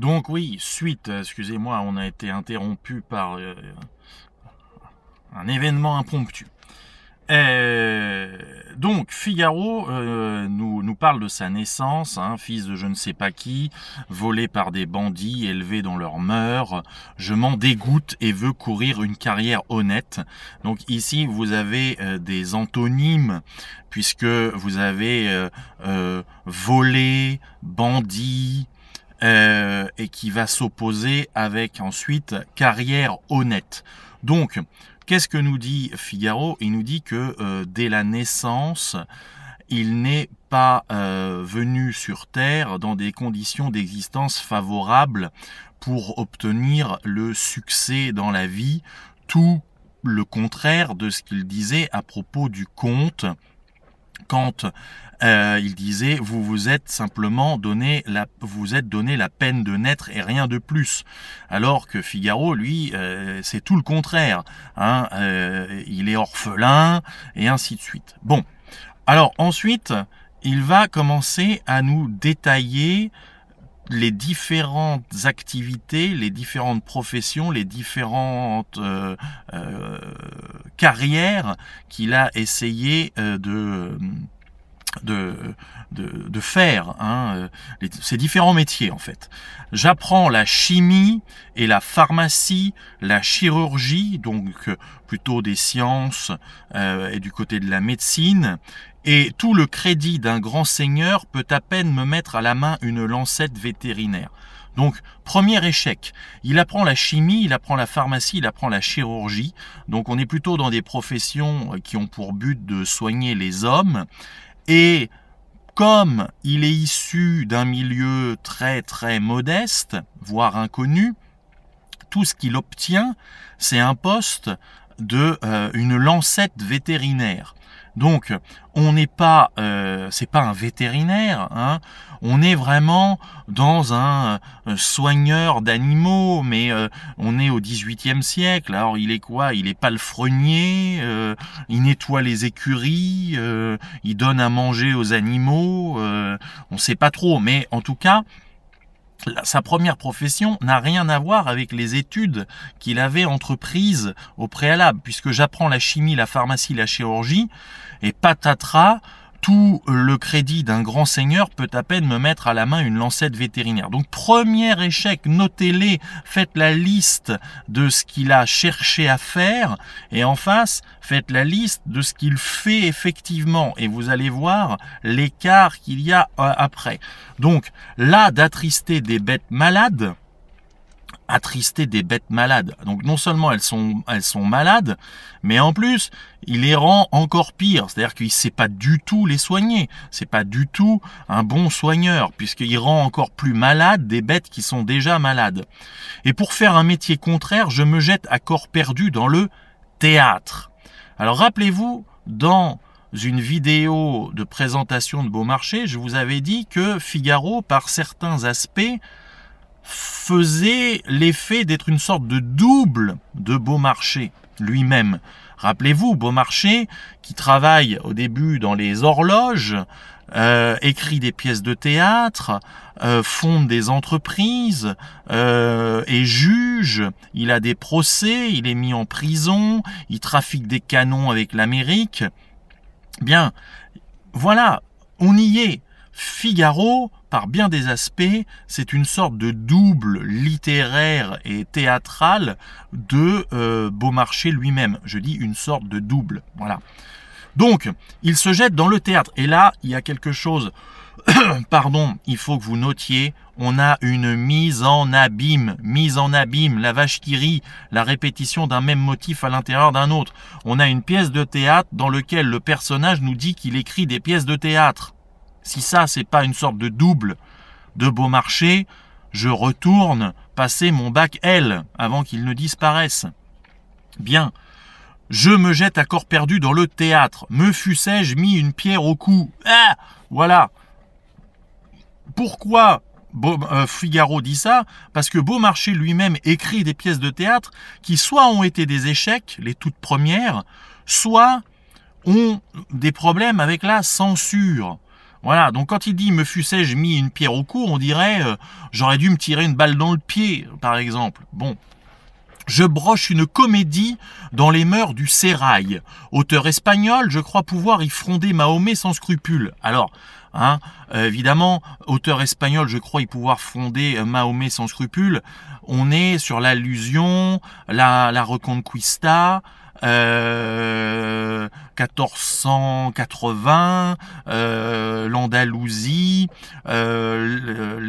Donc oui, suite, excusez-moi, on a été interrompu par euh, un événement impromptu. Euh, donc Figaro euh, nous, parle de sa naissance, hein, fils de je ne sais pas qui, volé par des bandits, élevé dans leur mœurs. Je m'en dégoûte et veux courir une carrière honnête. Donc ici vous avez des antonymes puisque vous avez volé, bandit, euh, et qui va s'opposer avec ensuite carrière honnête. Donc, qu'est-ce que nous dit Figaro Il nous dit que euh, dès la naissance, il n'est pas euh, venu sur Terre dans des conditions d'existence favorables pour obtenir le succès dans la vie, tout le contraire de ce qu'il disait à propos du conte quand euh, il disait vous vous êtes simplement donné la vous êtes donné la peine de naître et rien de plus. Alors que Figaro, lui, euh, c'est tout le contraire. Hein, euh, il est orphelin et ainsi de suite. Bon, alors ensuite, il va commencer à nous détailler les différentes activités, les différentes professions, les différentes euh, euh, carrières qu'il a essayé euh, de, de, de, faire hein, euh, ces différents métiers en fait. J'apprends la chimie et la pharmacie, la chirurgie, donc euh, plutôt des sciences euh, et du côté de la médecine, et tout le crédit d'un grand seigneur peut à peine me mettre à la main une lancette vétérinaire. Donc, premier échec. Il apprend la chimie, il apprend la pharmacie, il apprend la chirurgie. Donc, on est plutôt dans des professions qui ont pour but de soigner les hommes. Et comme il est issu d'un milieu très très modeste, voire inconnu, tout ce qu'il obtient, c'est un poste de euh, une lancette vétérinaire. Donc, on n'est pas, euh, c'est pas un vétérinaire. Hein. on est vraiment dans un euh, soigneur d'animaux, mais euh, on est au XVIIIe siècle. Alors, il est quoi Il est palefrenier. il nettoie les écuries. il donne à manger aux animaux. on ne sait pas trop, mais en tout cas sa première profession n'a rien à voir avec les études qu'il avait entreprises au préalable, puisque j'apprends la chimie, la pharmacie, la chirurgie, et patatras, tout le crédit d'un grand seigneur peut à peine me mettre à la main une lancette vétérinaire. Donc premier échec, notez-les, faites la liste de ce qu'il a cherché à faire et en face, faites la liste de ce qu'il fait effectivement et vous allez voir l'écart qu'il y a euh, après. Donc là, d'attrister des bêtes malades, attrister des bêtes malades. Donc non seulement elles sont, elles sont malades, mais en plus, il les rend encore pires. C'est-à-dire qu'il ne sait pas du tout les soigner. C'est pas du tout un bon soigneur, puisqu'il rend encore plus malades des bêtes qui sont déjà malades. Et pour faire un métier contraire, je me jette à corps perdu dans le théâtre. Alors rappelez-vous, dans une vidéo de présentation de Beaumarchais, je vous avais dit que Figaro, par certains aspects, faisait l'effet d'être une sorte de double de Beaumarchais lui-même. Rappelez-vous, Beaumarchais, qui travaille au début dans les horloges, euh, écrit des pièces de théâtre, euh, fonde des entreprises, euh, et est juge, il a des procès, il est mis en prison, il trafique des canons avec l'Amérique. Bien, voilà, on y est. Figaro, par bien des aspects, c'est une sorte de double littéraire et théâtral de euh, Beaumarchais lui-même. Je dis une sorte de double. Voilà. Donc, il se jette dans le théâtre. Et là, il y a quelque chose. Pardon, il faut que vous notiez. On a une mise en abîme, mise en abîme, la vache qui rit, la répétition d'un même motif à l'intérieur d'un autre. On a une pièce de théâtre dans laquelle le personnage nous dit qu'il écrit des pièces de théâtre. Si ça, c'est pas une sorte de double de Beaumarchais, je retourne passer mon bac L avant qu'il ne disparaisse. Bien. Je me jette à corps perdu dans le théâtre. Me fussé-je mis une pierre au cou Ah Voilà. Pourquoi euh, Figaro dit ça Parce que Beaumarchais lui-même écrit des pièces de théâtre qui soit ont été des échecs, les toutes premières, soit ont des problèmes avec la censure. Voilà, donc quand il dit me fussé-je mis une pierre au cou, on dirait euh, j'aurais dû me tirer une balle dans le pied, par exemple. Bon. Je broche une comédie dans les mœurs du sérail. Auteur espagnol, je crois pouvoir y fronder Mahomet sans scrupule. Alors, hein, euh, évidemment, auteur espagnol, je crois y pouvoir fronder euh, Mahomet sans scrupule. On est sur l'allusion, la reconquista, 1480, euh, euh, l'Andalousie, euh,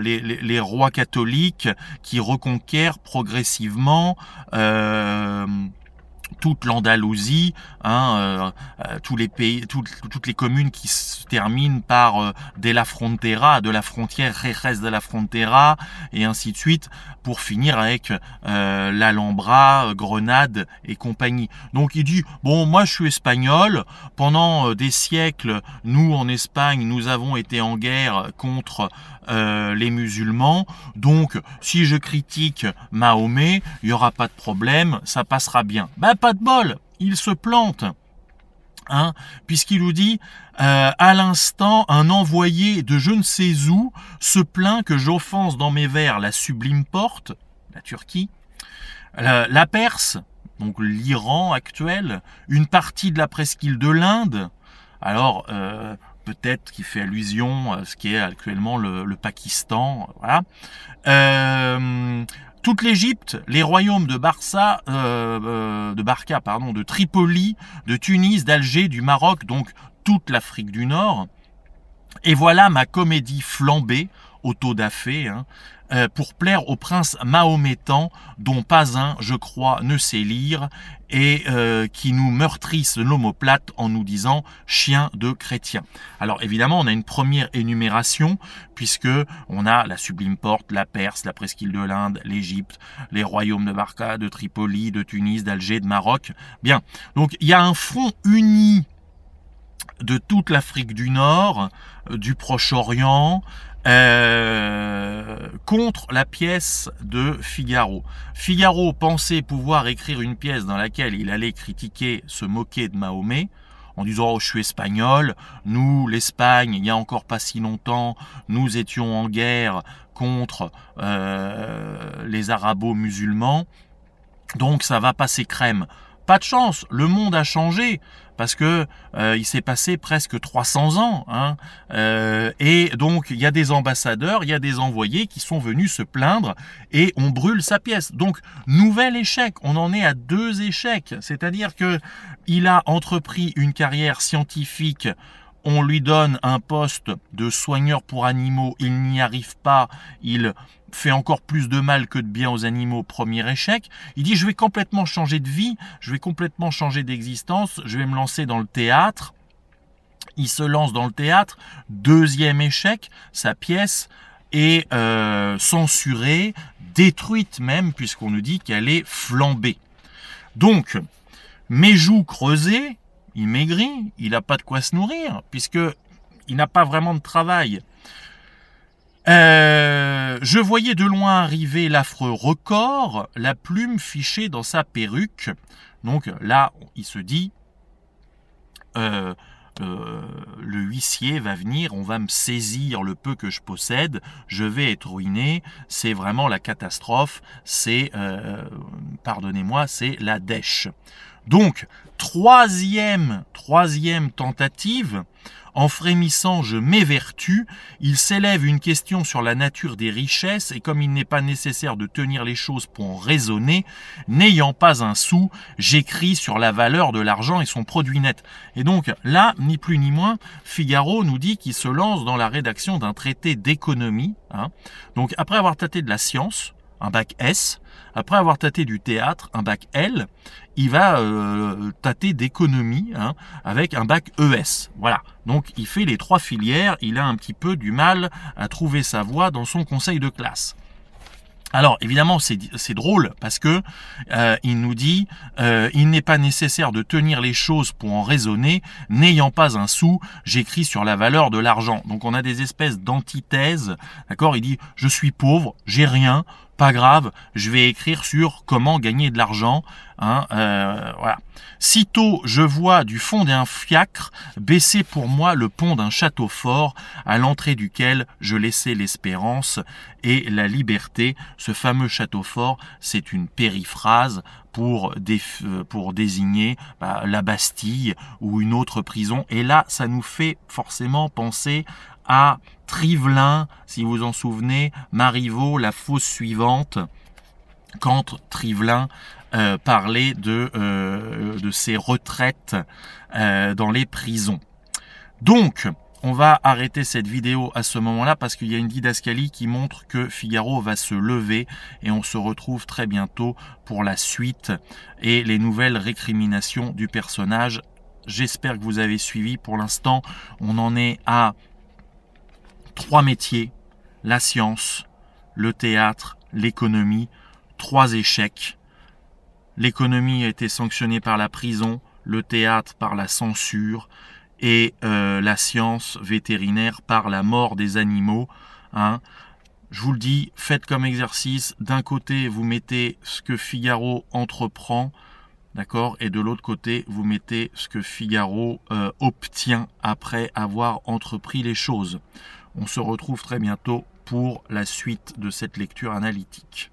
les, les, rois catholiques qui reconquièrent progressivement. Euh, toute l'Andalousie, hein, euh, euh, tous les pays, toutes les communes qui se terminent par euh, de la frontera, de la frontière, de la frontera, et ainsi de suite, pour finir avec l'Alhambra, Grenade et compagnie. Donc il dit, bon, moi je suis espagnol, pendant des siècles, nous en Espagne, nous avons été en guerre contre les musulmans. Donc, si je critique Mahomet, il n'y aura pas de problème, ça passera bien. Ben, de bol, il se plante. Hein, puisqu'il nous dit euh, à l'instant un envoyé de je ne sais où se plaint que j'offense dans mes vers la sublime porte, la Turquie, la, Perse, donc l'Iran actuel, une partie de la presqu'île de l'Inde. Alors euh, peut-être qui fait allusion à ce qui est actuellement le, Pakistan, voilà. Euh, toute l'Égypte, les royaumes de Barça, euh, euh, de Barca, pardon, de Tripoli, de Tunis, d'Alger, du Maroc, donc toute l'Afrique du Nord. Et voilà ma comédie flambée, au taux d'affaires, hein. Euh, pour plaire au prince mahométan dont pas un, je crois, ne sait lire et euh, qui nous meurtrissent l'homoplate en nous disant chien de chrétien. Alors évidemment, on a une première énumération puisque on a la Sublime Porte, la Perse, la Presqu'île de l'Inde, l'Égypte, les royaumes de Barca, de Tripoli, de Tunis, d'Alger, de Maroc. Bien, donc il y a un front uni de toute l'Afrique du Nord, euh, du Proche-Orient, euh, contre la pièce de Figaro. Figaro pensait pouvoir écrire une pièce dans laquelle il allait critiquer, se moquer de Mahomet, en disant oh, je suis espagnol, nous l'Espagne, il n'y a encore pas si longtemps, nous étions en guerre contre euh, les arabo-musulmans, donc ça va passer crème pas de chance, le monde a changé parce que euh, il s'est passé presque 300 ans, hein, euh, et donc il y a des ambassadeurs, il y a des envoyés qui sont venus se plaindre et on brûle sa pièce. Donc nouvel échec, on en est à deux échecs, c'est-à-dire que il a entrepris une carrière scientifique on lui donne un poste de soigneur pour animaux, il n'y arrive pas, il fait encore plus de mal que de bien aux animaux, premier échec. Il dit, je vais complètement changer de vie, je vais complètement changer d'existence, je vais me lancer dans le théâtre. Il se lance dans le théâtre, deuxième échec, sa pièce est euh, censurée, détruite même, puisqu'on nous dit qu'elle est flambée. Donc, mes joues creusées, il maigrit, il n'a pas de quoi se nourrir, puisque il n'a pas vraiment de travail. Euh, je voyais de loin arriver l'affreux record, la plume fichée dans sa perruque. Donc là, il se dit, euh, euh, le huissier va venir, on va me saisir le peu que je possède, je vais être ruiné, c'est vraiment la catastrophe, c'est, euh, pardonnez-moi, c'est la dèche. Donc, troisième, troisième tentative, en frémissant je m'évertue, il s'élève une question sur la nature des richesses, et comme il n'est pas nécessaire de tenir les choses pour raisonner, n'ayant pas un sou, j'écris sur la valeur de l'argent et son produit net. Et donc là, ni plus ni moins, Figaro nous dit qu'il se lance dans la rédaction d'un traité d'économie. Hein. Donc après avoir tâté de la science, un bac S. Après avoir tâté du théâtre, un bac L, il va euh, tâter d'économie hein, avec un bac ES. Voilà. Donc il fait les trois filières, il a un petit peu du mal à trouver sa voie dans son conseil de classe. Alors évidemment c'est drôle parce que euh, il nous dit euh, il n'est pas nécessaire de tenir les choses pour en raisonner n'ayant pas un sou j'écris sur la valeur de l'argent donc on a des espèces d'antithèses d'accord il dit je suis pauvre j'ai rien pas grave, je vais écrire sur comment gagner de l'argent. Hein, euh, voilà. Sitôt je vois du fond d'un fiacre baisser pour moi le pont d'un château fort à l'entrée duquel je laissais l'espérance et la liberté. Ce fameux château fort, c'est une périphrase pour, euh, pour désigner bah, la Bastille ou une autre prison. Et là, ça nous fait forcément penser à Trivelin, si vous en souvenez, Marivaux, la fausse suivante, quand Trivelin euh, parlait de, euh, de ses retraites euh, dans les prisons. Donc, on va arrêter cette vidéo à ce moment-là parce qu'il y a une didascalie qui montre que Figaro va se lever et on se retrouve très bientôt pour la suite et les nouvelles récriminations du personnage. J'espère que vous avez suivi. Pour l'instant, on en est à trois métiers, la science, le théâtre, l'économie, trois échecs. L'économie a été sanctionnée par la prison, le théâtre par la censure et euh, la science vétérinaire par la mort des animaux. Hein. Je vous le dis, faites comme exercice. D'un côté, vous mettez ce que Figaro entreprend, d'accord, et de l'autre côté, vous mettez ce que Figaro euh, obtient après avoir entrepris les choses. On se retrouve très bientôt pour la suite de cette lecture analytique.